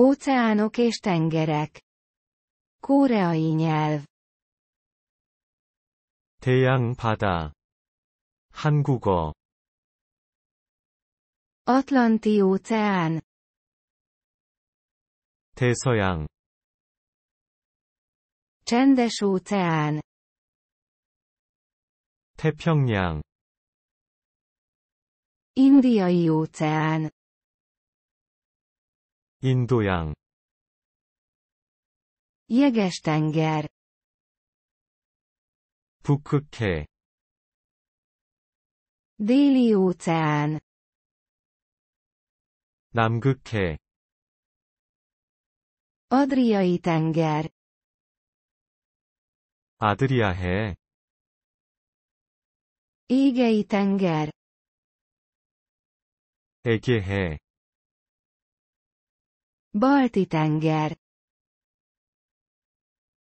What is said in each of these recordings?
Óceánok és tengerek. Koreai nyelv. 대양 바다. 한국어. Atlanti óceán. 대서양. Csendes óceán. 태평양. Indiai óceán. 인도양 Jeges-tenger 북극해 Déli óceán 남극해 Adriai tenger 아드리아해 Égei tenger 에게해 Balti tenger.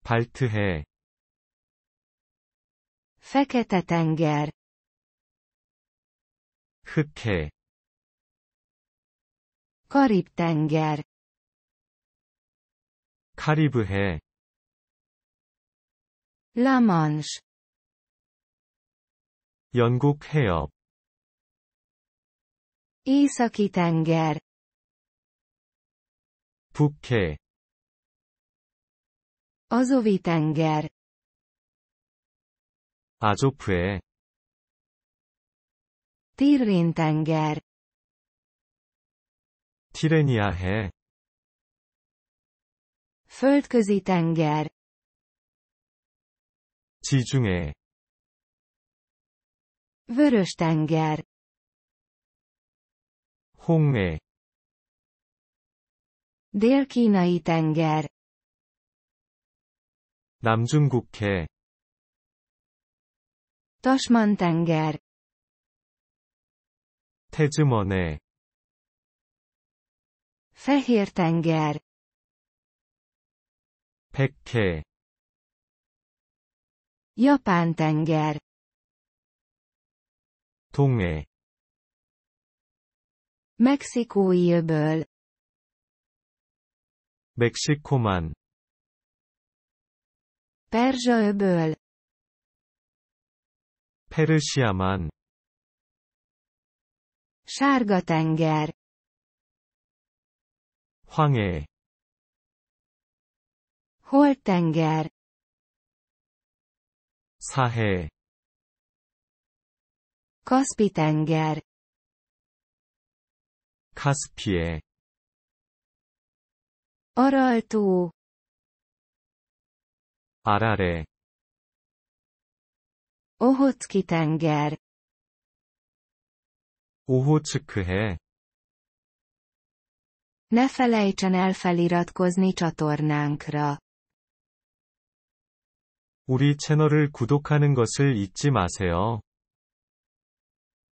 Balti Fekete tenger. Hükke. Karib tenger. Karib he. La Manche. 영국 해협 이사키 탱겔 북해 Azovi tenger. 아조프해 Tirrén tenger. 티레니아해 Földközi tenger. 지중해 Vörös tenger. 홍해 Dél-kínai tenger. Namjungukhe. Tasman tenger. Tejumone. Fehér tenger. Pekke. Japán tenger. Tonge, Mexikói öböl. 멕시코만 Perzsaöböl 페르시아만 Sárga tenger 황해 Holtenger 사해 Kaspi tenger 카스피해 Araltó. Arare. Ohotszki tenger. Ohotszkhe. Ne felejtsen el feliratkozni csatornánkra. 우리 채널을 구독하는 것을 잊지 마세요.